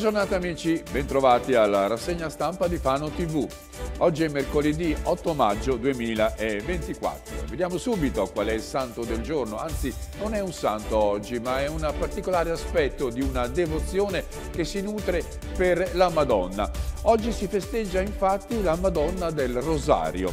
Buona giornata amici, bentrovati alla rassegna stampa di Fano TV. Oggi è mercoledì 8 maggio 2024. Vediamo subito qual è il santo del giorno, anzi non è un santo oggi, ma è un particolare aspetto di una devozione che si nutre per la Madonna. Oggi si festeggia infatti la Madonna del Rosario.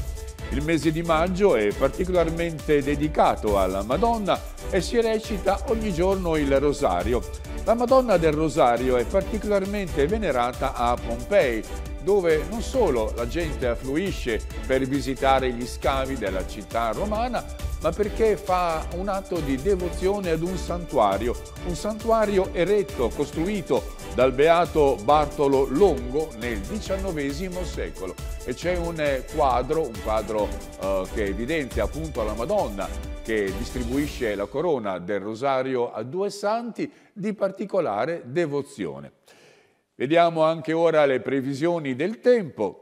Il mese di maggio è particolarmente dedicato alla Madonna e si recita ogni giorno il Rosario la Madonna del Rosario è particolarmente venerata a Pompei, dove non solo la gente affluisce per visitare gli scavi della città romana, ma perché fa un atto di devozione ad un santuario, un santuario eretto, costruito dal beato Bartolo Longo nel XIX secolo. E c'è un eh, quadro, un quadro eh, che evidenzia appunto la Madonna che distribuisce la corona del rosario a due santi di particolare devozione. Vediamo anche ora le previsioni del tempo.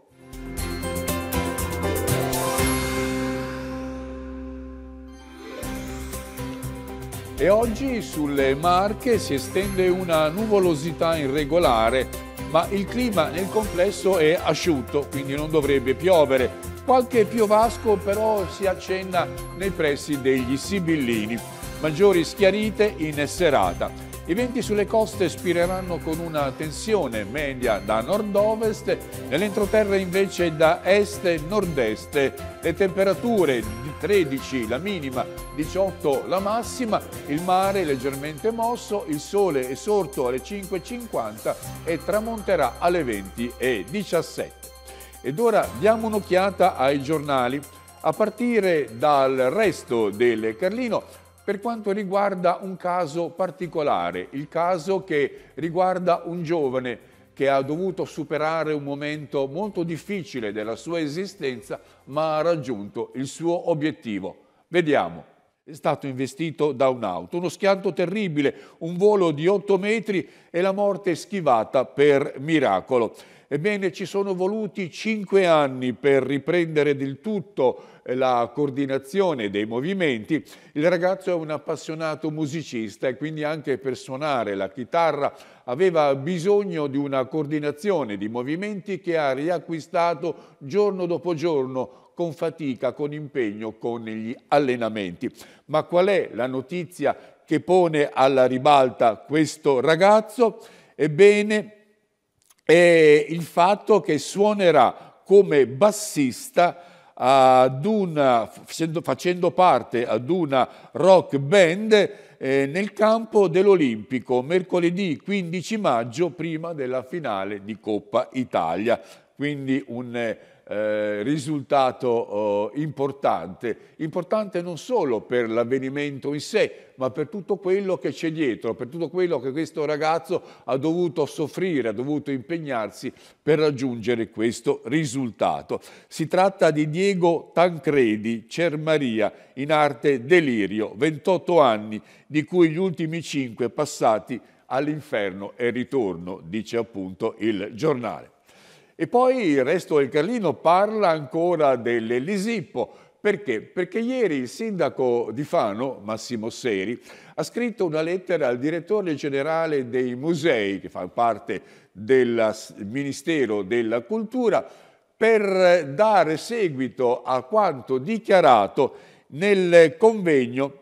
e oggi sulle Marche si estende una nuvolosità irregolare, ma il clima nel complesso è asciutto, quindi non dovrebbe piovere. Qualche piovasco però si accenna nei pressi degli Sibillini, maggiori schiarite in serata. I venti sulle coste spireranno con una tensione media da nord-ovest, nell'entroterra invece da est-nord-est. Le temperature 13 la minima, 18 la massima, il mare leggermente mosso, il sole è sorto alle 5.50 e tramonterà alle 20.17. Ed ora diamo un'occhiata ai giornali, a partire dal resto del Carlino, per quanto riguarda un caso particolare, il caso che riguarda un giovane che ha dovuto superare un momento molto difficile della sua esistenza, ma ha raggiunto il suo obiettivo. Vediamo è stato investito da un'auto. Uno schianto terribile, un volo di 8 metri e la morte schivata per miracolo. Ebbene, ci sono voluti cinque anni per riprendere del tutto eh, la coordinazione dei movimenti. Il ragazzo è un appassionato musicista e quindi anche per suonare la chitarra aveva bisogno di una coordinazione di movimenti che ha riacquistato giorno dopo giorno con fatica, con impegno, con gli allenamenti. Ma qual è la notizia che pone alla ribalta questo ragazzo? Ebbene, è il fatto che suonerà come bassista una, facendo parte ad una rock band eh, nel campo dell'Olimpico mercoledì 15 maggio prima della finale di Coppa Italia. Quindi un eh, eh, risultato oh, importante, importante non solo per l'avvenimento in sé, ma per tutto quello che c'è dietro, per tutto quello che questo ragazzo ha dovuto soffrire, ha dovuto impegnarsi per raggiungere questo risultato. Si tratta di Diego Tancredi Cermaria, in arte Delirio, 28 anni, di cui gli ultimi 5 passati all'inferno e ritorno, dice appunto il giornale. E poi il resto del Carlino parla ancora dell'Elisippo. Perché? Perché ieri il sindaco di Fano, Massimo Seri, ha scritto una lettera al direttore generale dei musei, che fa parte del Ministero della Cultura, per dare seguito a quanto dichiarato nel convegno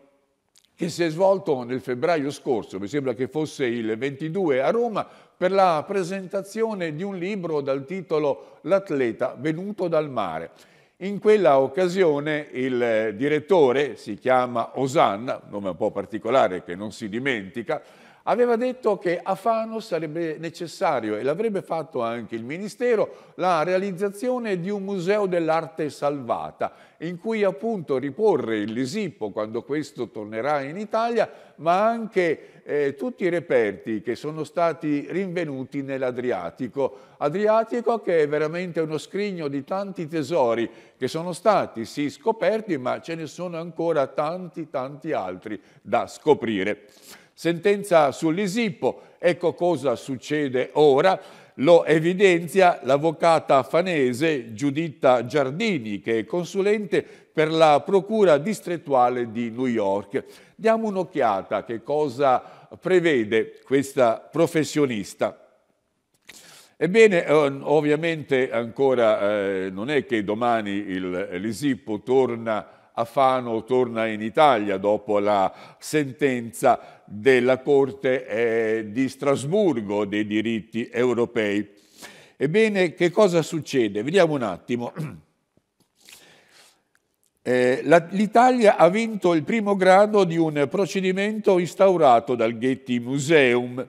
che si è svolto nel febbraio scorso, mi sembra che fosse il 22 a Roma, per la presentazione di un libro dal titolo L'atleta venuto dal mare. In quella occasione il direttore, si chiama Osanna, nome un po' particolare che non si dimentica, aveva detto che a Fano sarebbe necessario, e l'avrebbe fatto anche il Ministero, la realizzazione di un museo dell'arte salvata, in cui appunto riporre il Lisippo quando questo tornerà in Italia, ma anche eh, tutti i reperti che sono stati rinvenuti nell'Adriatico. Adriatico che è veramente uno scrigno di tanti tesori che sono stati sì scoperti, ma ce ne sono ancora tanti tanti altri da scoprire. Sentenza sull'Isippo. ecco cosa succede ora, lo evidenzia l'avvocata fanese Giuditta Giardini, che è consulente per la Procura distrettuale di New York. Diamo un'occhiata che cosa prevede questa professionista. Ebbene, ehm, ovviamente ancora eh, non è che domani l'Isippo torna a Afano torna in Italia dopo la sentenza della Corte eh, di Strasburgo dei diritti europei. Ebbene, che cosa succede? Vediamo un attimo. Eh, L'Italia ha vinto il primo grado di un procedimento instaurato dal Getty Museum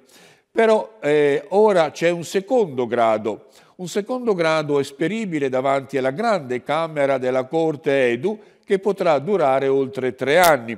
però eh, ora c'è un secondo grado, un secondo grado esperibile davanti alla grande Camera della Corte Edu che potrà durare oltre tre anni.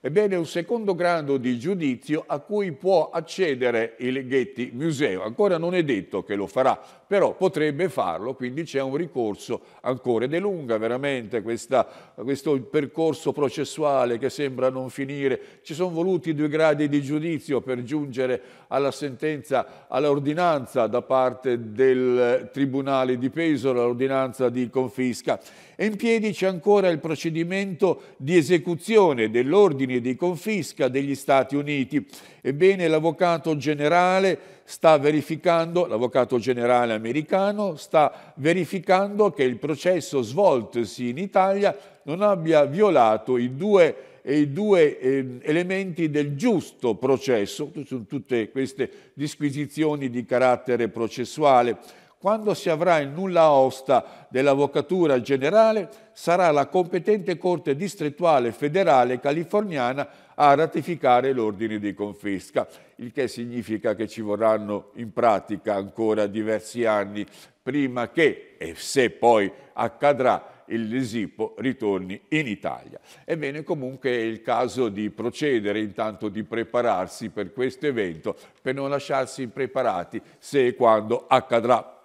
Ebbene, un secondo grado di giudizio a cui può accedere il Getty Museo. Ancora non è detto che lo farà, però potrebbe farlo, quindi c'è un ricorso ancora ed è lunga veramente questa, questo percorso processuale che sembra non finire. Ci sono voluti due gradi di giudizio per giungere alla sentenza, all'ordinanza da parte del Tribunale di Pesaro, l'ordinanza di confisca. E in piedi c'è ancora il procedimento di esecuzione dell'ordine di confisca degli Stati Uniti Ebbene, l'avvocato generale sta verificando, l'avvocato generale americano sta verificando che il processo svoltosi in Italia non abbia violato i due i due eh, elementi del giusto processo, tutte queste disquisizioni di carattere processuale. Quando si avrà il nulla osta dell'avvocatura generale, sarà la competente Corte distrettuale federale californiana a ratificare l'ordine di confisca, il che significa che ci vorranno in pratica ancora diversi anni prima che, e se poi accadrà, il Lesipo ritorni in Italia. Ebbene, comunque è il caso di procedere, intanto di prepararsi per questo evento, per non lasciarsi impreparati se e quando accadrà.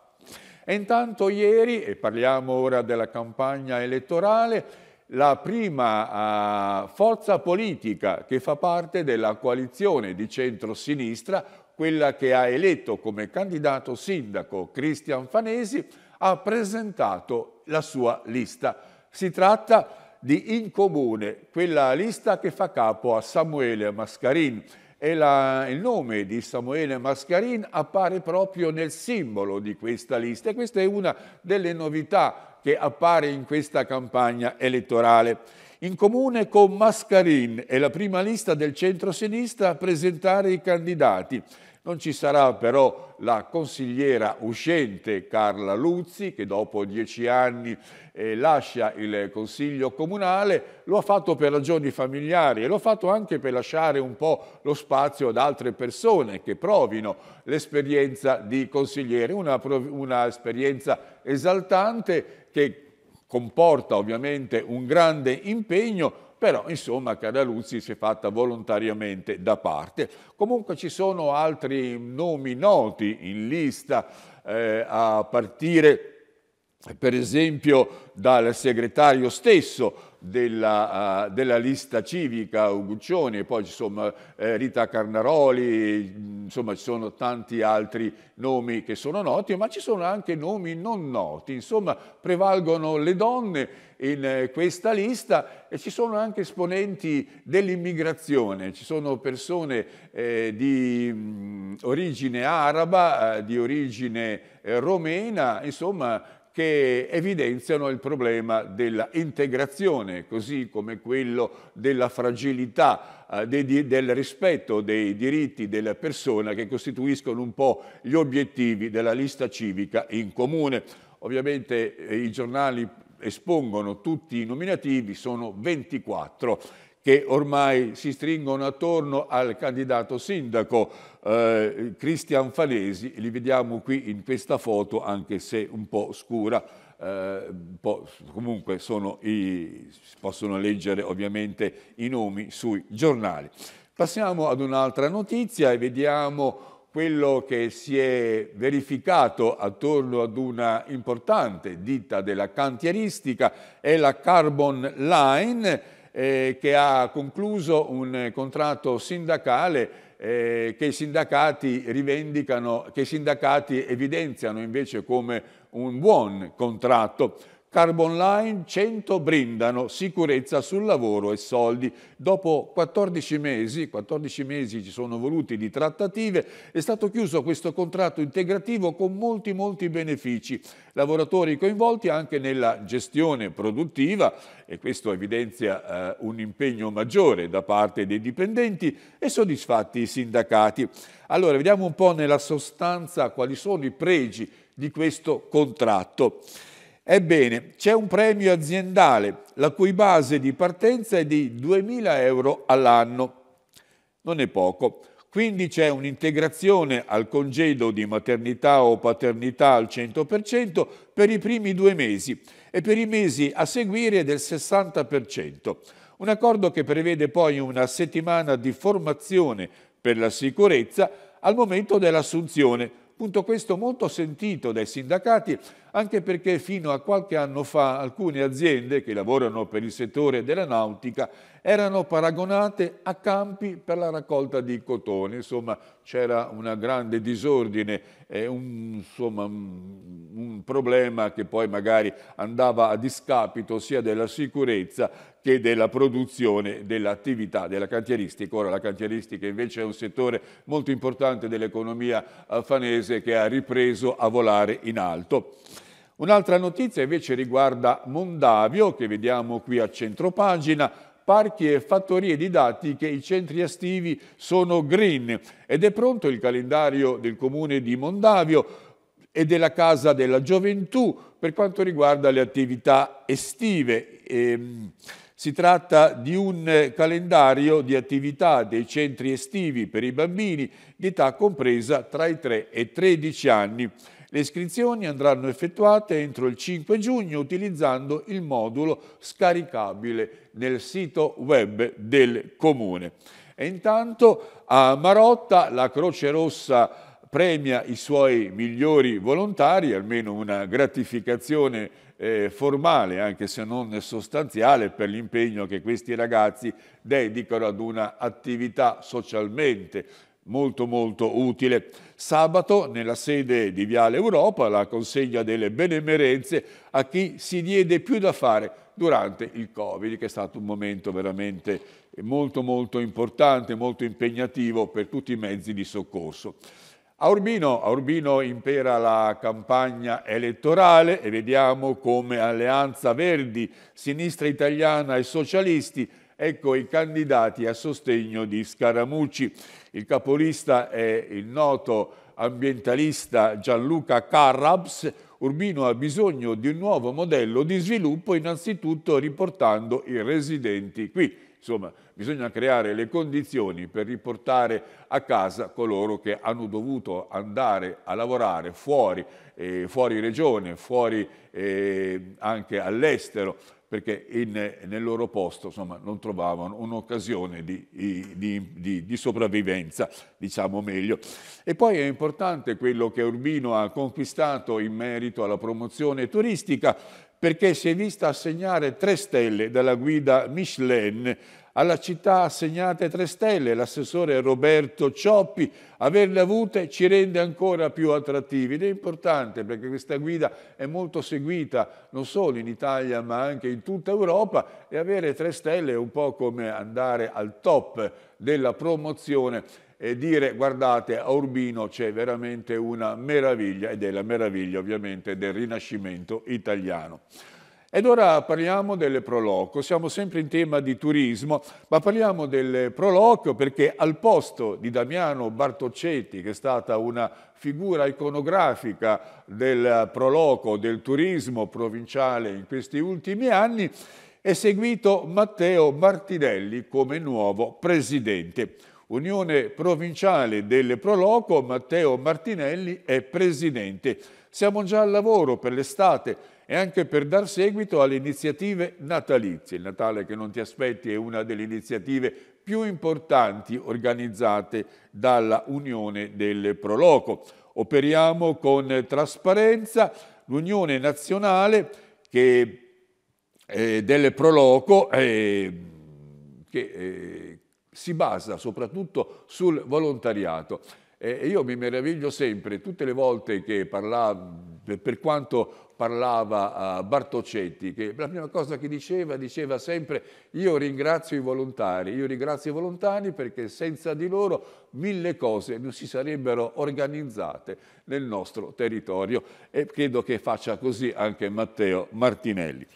E intanto ieri, e parliamo ora della campagna elettorale, la prima eh, forza politica che fa parte della coalizione di centrosinistra, quella che ha eletto come candidato sindaco Cristian Fanesi, ha presentato la sua lista. Si tratta di In Comune, quella lista che fa capo a Samuele Mascarin e la, il nome di Samuele Mascarin appare proprio nel simbolo di questa lista e questa è una delle novità che appare in questa campagna elettorale. In comune con Mascarin è la prima lista del centro-sinistra a presentare i candidati. Non ci sarà però la consigliera uscente Carla Luzzi che dopo dieci anni eh, lascia il Consiglio Comunale, lo ha fatto per ragioni familiari e lo ha fatto anche per lasciare un po' lo spazio ad altre persone che provino l'esperienza di consigliere, una, una esperienza esaltante che comporta ovviamente un grande impegno, però insomma Cadaluzzi si è fatta volontariamente da parte. Comunque ci sono altri nomi noti in lista eh, a partire da per esempio dal segretario stesso della, uh, della, lista civica Uguccioni, poi ci sono eh, Rita Carnaroli, insomma ci sono tanti altri nomi che sono noti, ma ci sono anche nomi non noti, insomma prevalgono le donne in eh, questa lista e ci sono anche esponenti dell'immigrazione, ci sono persone eh, di mh, origine araba, eh, di origine eh, romena, insomma che evidenziano il problema dell'integrazione, così come quello della fragilità, eh, del rispetto dei diritti della persona che costituiscono un po' gli obiettivi della lista civica in comune. Ovviamente eh, i giornali espongono tutti i nominativi, sono 24 che ormai si stringono attorno al candidato sindaco eh, Cristian Falesi, li vediamo qui in questa foto anche se un po' scura, eh, po', comunque si possono leggere ovviamente i nomi sui giornali. Passiamo ad un'altra notizia e vediamo quello che si è verificato attorno ad una importante ditta della cantieristica è la Carbon Line eh, che ha concluso un contratto sindacale eh, che, i sindacati rivendicano, che i sindacati evidenziano invece come un buon contratto. Carbon Line 100 brindano, sicurezza sul lavoro e soldi. Dopo 14 mesi, 14 mesi ci sono voluti di trattative, è stato chiuso questo contratto integrativo con molti molti benefici. Lavoratori coinvolti anche nella gestione produttiva e questo evidenzia eh, un impegno maggiore da parte dei dipendenti e soddisfatti i sindacati. Allora vediamo un po' nella sostanza quali sono i pregi di questo contratto. Ebbene, c'è un premio aziendale, la cui base di partenza è di 2.000 euro all'anno. Non è poco. Quindi c'è un'integrazione al congedo di maternità o paternità al 100% per i primi due mesi e per i mesi a seguire del 60%. Un accordo che prevede poi una settimana di formazione per la sicurezza al momento dell'assunzione. Punto questo molto sentito dai sindacati anche perché fino a qualche anno fa alcune aziende che lavorano per il settore della nautica erano paragonate a campi per la raccolta di cotone, insomma c'era un grande disordine, un, insomma, un, problema che poi magari andava a discapito sia della sicurezza che della produzione dell'attività della cantieristica. Ora la cantieristica invece è un settore molto importante dell'economia eh, fanese che ha ripreso a volare in alto. Un'altra notizia invece riguarda Mondavio, che vediamo qui a centro pagina, parchi e fattorie didattiche, i centri estivi sono green ed è pronto il calendario del comune di Mondavio e della Casa della Gioventù per quanto riguarda le attività estive. Ehm, si tratta di un calendario di attività dei centri estivi per i bambini di età compresa tra i 3 e i 13 anni. Le iscrizioni andranno effettuate entro il 5 giugno utilizzando il modulo scaricabile nel sito web del Comune. E intanto a Marotta la Croce Rossa premia i suoi migliori volontari, almeno una gratificazione eh, formale, anche se non sostanziale, per l'impegno che questi ragazzi dedicano ad una attività socialmente molto molto utile. Sabato nella sede di Viale Europa la consegna delle benemerenze a chi si diede più da fare durante il Covid, che è stato un momento veramente molto molto importante, molto impegnativo per tutti i mezzi di soccorso. A Urbino, a Urbino impera la campagna elettorale e vediamo come Alleanza Verdi, Sinistra Italiana e Socialisti Ecco i candidati a sostegno di Scaramucci. Il capolista è il noto ambientalista Gianluca Carrabs, Urbino ha bisogno di un nuovo modello di sviluppo innanzitutto riportando i residenti qui. Insomma, bisogna creare le condizioni per riportare a casa coloro che hanno dovuto andare a lavorare fuori, eh, fuori regione, fuori eh, anche all'estero perché in, nel loro posto insomma, non trovavano un'occasione di, di, di, di, sopravvivenza, diciamo meglio. E poi è importante quello che Urbino ha conquistato in merito alla promozione turistica, perché si è vista assegnare tre stelle dalla guida Michelin alla città assegnate tre stelle, l'assessore Roberto Cioppi, averle avute ci rende ancora più attrattivi ed è importante perché questa guida è molto seguita non solo in Italia ma anche in tutta Europa e avere tre stelle è un po' come andare al top della promozione e dire guardate a Urbino c'è veramente una meraviglia ed è la meraviglia ovviamente del Rinascimento italiano. Ed ora parliamo del proloquio, siamo sempre in tema di turismo, ma parliamo del proloquio perché al posto di Damiano Bartoccetti, che è stata una figura iconografica del proloquio, del turismo provinciale in questi ultimi anni, è seguito Matteo Martinelli come nuovo presidente. Unione Provinciale del Proloco, Matteo Martinelli è presidente. Siamo già al lavoro per l'estate, e anche per dar seguito alle iniziative natalizie. Il Natale che non ti aspetti è una delle iniziative più importanti organizzate dalla Unione del Proloco. Operiamo con trasparenza l'Unione Nazionale che, eh, del Proloco eh, che eh, si basa soprattutto sul volontariato. E io mi meraviglio sempre, tutte le volte che parlava, per quanto parlava eh, Bartocetti, che la prima cosa che diceva, diceva sempre io ringrazio i volontari, io ringrazio i volontari perché senza di loro mille cose non si sarebbero organizzate nel nostro territorio e credo che faccia così anche Matteo Martinelli.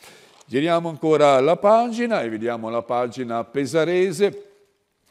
Giriamo ancora la pagina e vediamo la pagina pesarese,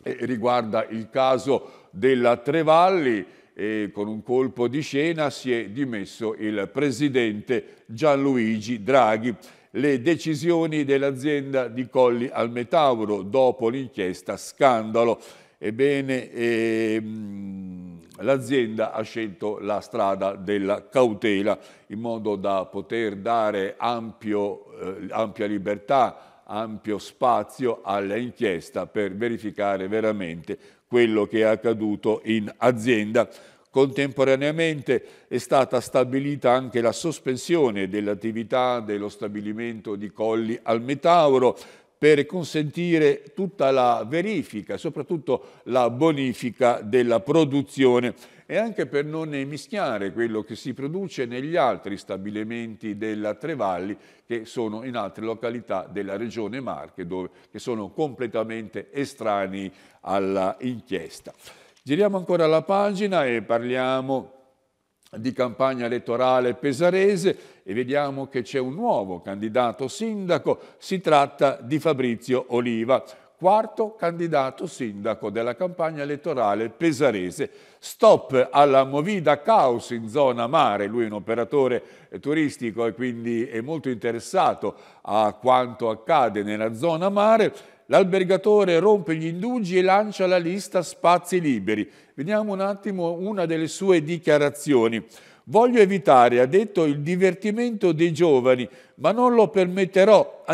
eh, riguarda il caso della Trevalli e con un colpo di scena si è dimesso il presidente Gianluigi Draghi. Le decisioni dell'azienda di Colli al Metauro dopo l'inchiesta scandalo. Ebbene, ehm, l'azienda ha scelto la strada della cautela in modo da poter dare ampio, eh, ampia libertà, ampio spazio all'inchiesta per verificare veramente quello che è accaduto in azienda. Contemporaneamente è stata stabilita anche la sospensione dell'attività dello stabilimento di Colli al Metauro per consentire tutta la verifica, soprattutto la bonifica della produzione e anche per non mischiare quello che si produce negli altri stabilimenti della Trevalli che sono in altre località della regione Marche dove, che sono completamente estranei alla inchiesta. Giriamo ancora la pagina e parliamo di campagna elettorale pesarese e vediamo che c'è un nuovo candidato sindaco, si tratta di Fabrizio Oliva quarto candidato sindaco della campagna elettorale pesarese. Stop alla Movida Caos in zona mare, lui è un operatore turistico e quindi è molto interessato a quanto accade nella zona mare. L'albergatore rompe gli indugi e lancia la lista spazi liberi. Vediamo un attimo una delle sue dichiarazioni. Voglio evitare, ha detto, il divertimento dei giovani, ma non lo permetterò.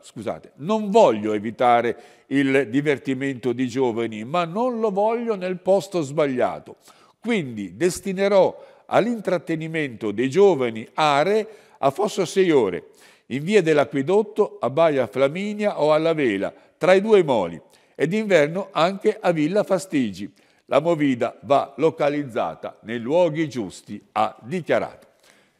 Scusate, non voglio evitare il divertimento dei giovani, ma non lo voglio nel posto sbagliato. Quindi destinerò all'intrattenimento dei giovani aree a Fosso Sei Ore, in via dell'Aquedotto, a Baia Flaminia o alla Vela, tra i due moli, ed inverno anche a Villa Fastigi la movida va localizzata nei luoghi giusti, ha dichiarato.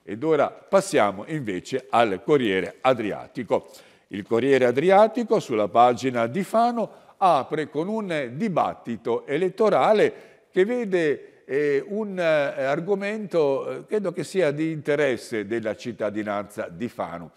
Ed ora passiamo invece al Corriere Adriatico. Il Corriere Adriatico sulla pagina di Fano apre con un dibattito elettorale che vede eh, un eh, argomento eh, credo che sia di interesse della cittadinanza di Fano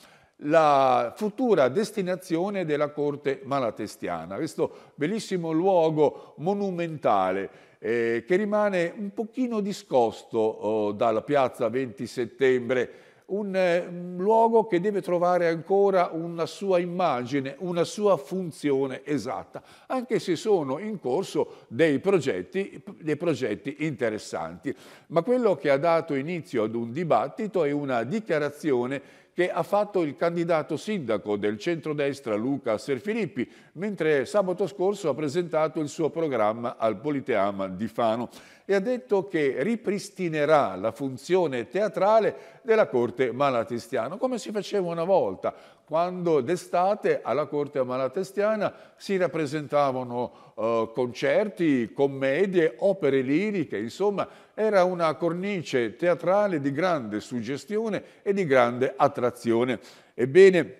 la futura destinazione della corte malatestiana, questo bellissimo luogo monumentale eh, che rimane un pochino discosto oh, dalla piazza 20 settembre, un eh, luogo che deve trovare ancora una sua immagine, una sua funzione esatta, anche se sono in corso dei progetti, dei progetti interessanti. Ma quello che ha dato inizio ad un dibattito è una dichiarazione che ha fatto il candidato sindaco del centrodestra Luca Serfilippi, mentre sabato scorso ha presentato il suo programma al Politeama di Fano e ha detto che ripristinerà la funzione teatrale della corte malatestiana, come si faceva una volta, quando d'estate alla corte malatestiana si rappresentavano eh, concerti, commedie, opere liriche, insomma era una cornice teatrale di grande suggestione e di grande attrazione. Ebbene,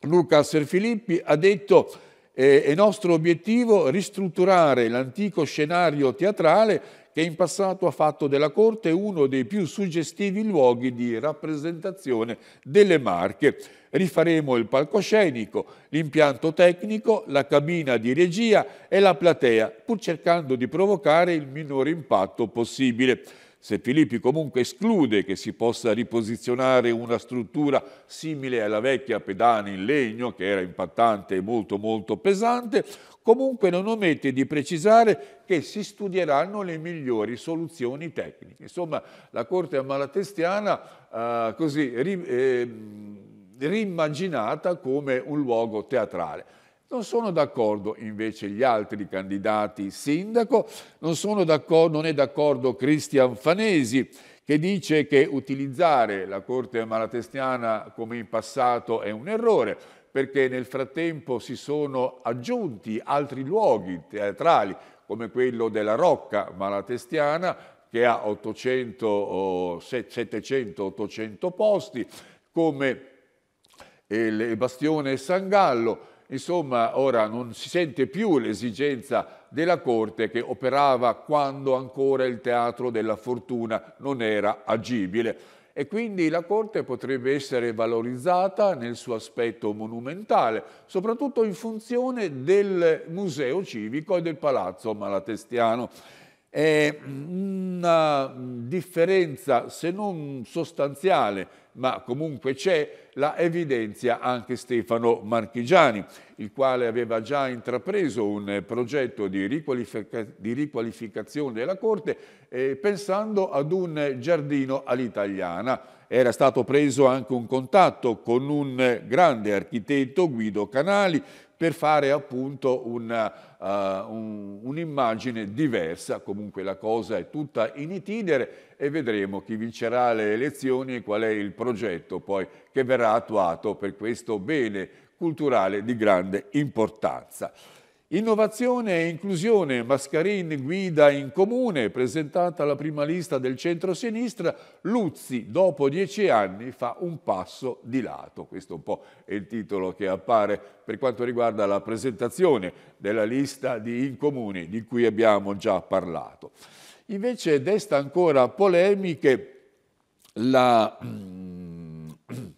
Luca Serfilippi ha detto eh, è nostro obiettivo ristrutturare l'antico scenario teatrale che in passato ha fatto della Corte uno dei più suggestivi luoghi di rappresentazione delle marche. Rifaremo il palcoscenico, l'impianto tecnico, la cabina di regia e la platea, pur cercando di provocare il minore impatto possibile. Se Filippi comunque esclude che si possa riposizionare una struttura simile alla vecchia pedana in legno, che era impattante e molto molto pesante, Comunque non omette di precisare che si studieranno le migliori soluzioni tecniche. Insomma, la Corte ammalatestiana eh, così ri, eh, rimmaginata come un luogo teatrale. Non sono d'accordo invece gli altri candidati sindaco, non, non è d'accordo Cristian Fanesi, che dice che utilizzare la Corte malatestiana come in passato è un errore, perché nel frattempo si sono aggiunti altri luoghi teatrali, come quello della Rocca Malatestiana, che ha 700-800 posti, come eh, il Bastione San Gallo. Insomma, ora non si sente più l'esigenza della corte che operava quando ancora il teatro della fortuna non era agibile e quindi la corte potrebbe essere valorizzata nel suo aspetto monumentale, soprattutto in funzione del museo civico e del palazzo malatestiano è una differenza se non sostanziale, ma comunque c'è, la evidenzia anche Stefano Marchigiani, il quale aveva già intrapreso un progetto di, riqualifica di riqualificazione della Corte eh, pensando ad un giardino all'italiana. Era stato preso anche un contatto con un grande architetto, Guido Canali, per fare appunto eh, un'immagine uh, un, un diversa, comunque la cosa è tutta in itinere e vedremo chi vincerà le elezioni e qual è il progetto poi che verrà attuato per questo bene culturale di grande importanza. Innovazione e inclusione, Mascarin guida in comune, presentata alla prima lista del centro-sinistra, Luzzi dopo dieci anni fa un passo di lato. Questo un po' è il titolo che appare per quanto riguarda la presentazione della lista di incomuni di cui abbiamo già parlato. Invece desta ancora polemiche la mm,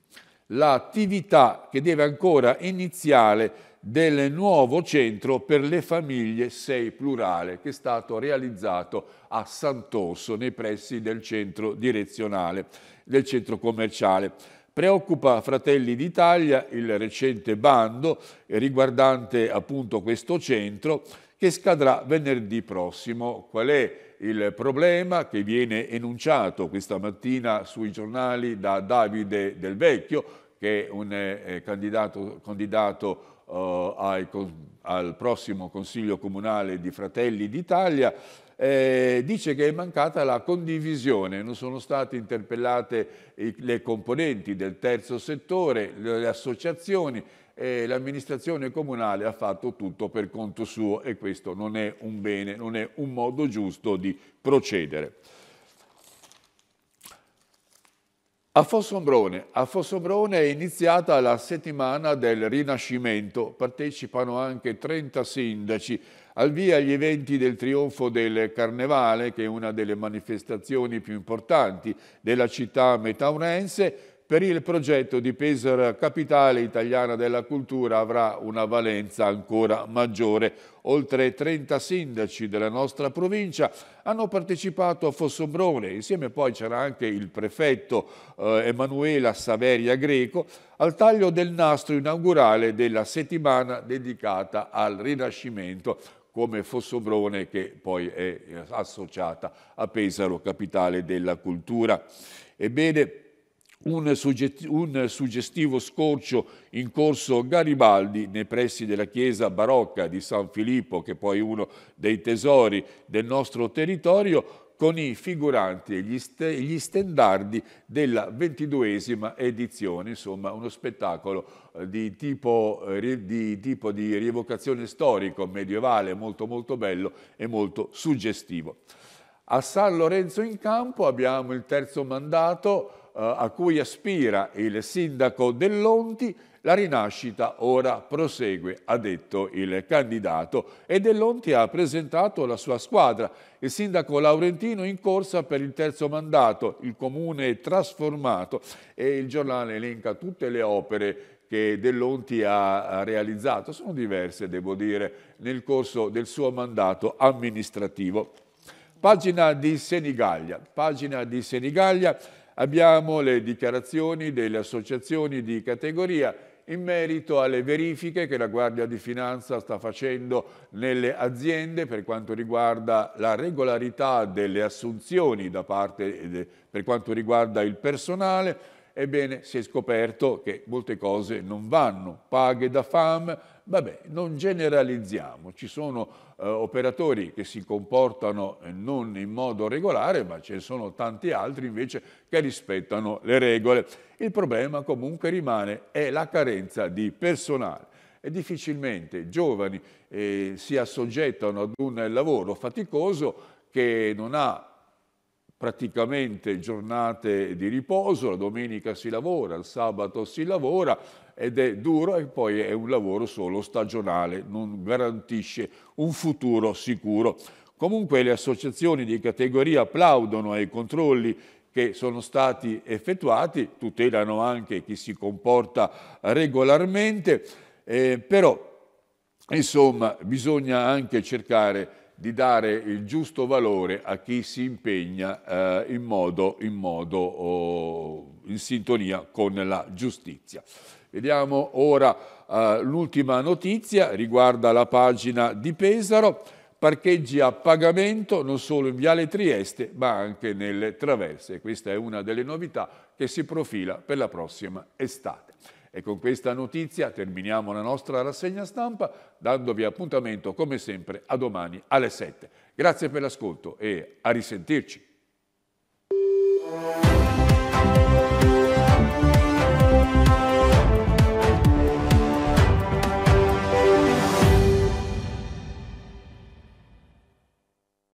l'attività che deve ancora iniziare del nuovo centro per le famiglie 6 plurale che è stato realizzato a Sant'Orso nei pressi del centro direzionale, del centro commerciale. Preoccupa Fratelli d'Italia il recente bando riguardante appunto questo centro che scadrà venerdì prossimo. Qual è il problema che viene enunciato questa mattina sui giornali da Davide Del Vecchio, che un eh, eh, candidato, candidato eh, ai, al prossimo Consiglio Comunale di Fratelli d'Italia eh, dice che è mancata la condivisione, non sono state interpellate i, le componenti del terzo settore, le, le associazioni e l'amministrazione comunale ha fatto tutto per conto suo e questo non è un bene, non è un modo giusto di procedere. A Fossombrone. A Fossombrone è iniziata la settimana del Rinascimento, partecipano anche 30 sindaci. Al via gli eventi del trionfo del Carnevale, che è una delle manifestazioni più importanti della città metaunense, per il progetto di Pesaro Capitale Italiana della Cultura avrà una valenza ancora maggiore. Oltre 30 sindaci della nostra provincia hanno partecipato a Fossombrone, insieme poi c'era anche il prefetto eh, Emanuela Saveria Greco, al taglio del nastro inaugurale della settimana dedicata al Rinascimento come Fossombrone che poi è associata a Pesaro Capitale della Cultura. Ebbene, un, suggestivo scorcio in corso Garibaldi nei pressi della chiesa barocca di San Filippo, che è poi uno dei tesori del nostro territorio, con i figuranti e gli, st stendardi della ventiduesima edizione, insomma uno spettacolo eh, di tipo, eh, di tipo di rievocazione storico medievale molto molto bello e molto suggestivo. A San Lorenzo in Campo abbiamo il terzo mandato eh, a cui aspira il sindaco Dell'Onti, la rinascita ora prosegue, ha detto il candidato, e Dell'Onti ha presentato la sua squadra. Il sindaco Laurentino in corsa per il terzo mandato, il comune è trasformato e il giornale elenca tutte le opere che Dell'Onti ha realizzato, sono diverse devo dire, nel corso del suo mandato amministrativo. Pagina di Senigallia, pagina di Senigallia Abbiamo le dichiarazioni delle associazioni di categoria in merito alle verifiche che la Guardia di Finanza sta facendo nelle aziende per quanto riguarda la regolarità delle assunzioni parte, per quanto riguarda il personale, Ebbene, si è scoperto che molte cose non vanno, paghe da fame, vabbè, non generalizziamo, ci sono eh, operatori che si comportano eh, non in modo regolare, ma ce ne sono tanti altri invece che rispettano le regole. Il problema comunque rimane, è la carenza di personale e difficilmente i giovani eh, si assoggettano ad un lavoro faticoso che non ha praticamente giornate di riposo, la domenica si lavora, il sabato si lavora ed è duro e poi è un lavoro solo stagionale, non garantisce un futuro sicuro. Comunque le associazioni di categoria applaudono ai controlli che sono stati effettuati, tutelano anche chi si comporta regolarmente, eh, però insomma bisogna anche cercare di dare il giusto valore a chi si impegna eh, in modo, in, modo oh, in sintonia con la giustizia. Vediamo ora eh, l'ultima notizia, riguarda la pagina di Pesaro, parcheggi a pagamento non solo in Viale Trieste ma anche nelle traverse. Questa è una delle novità che si profila per la prossima estate. E con questa notizia terminiamo la nostra rassegna stampa dandovi appuntamento come sempre a domani alle 7. Grazie per l'ascolto e a risentirci.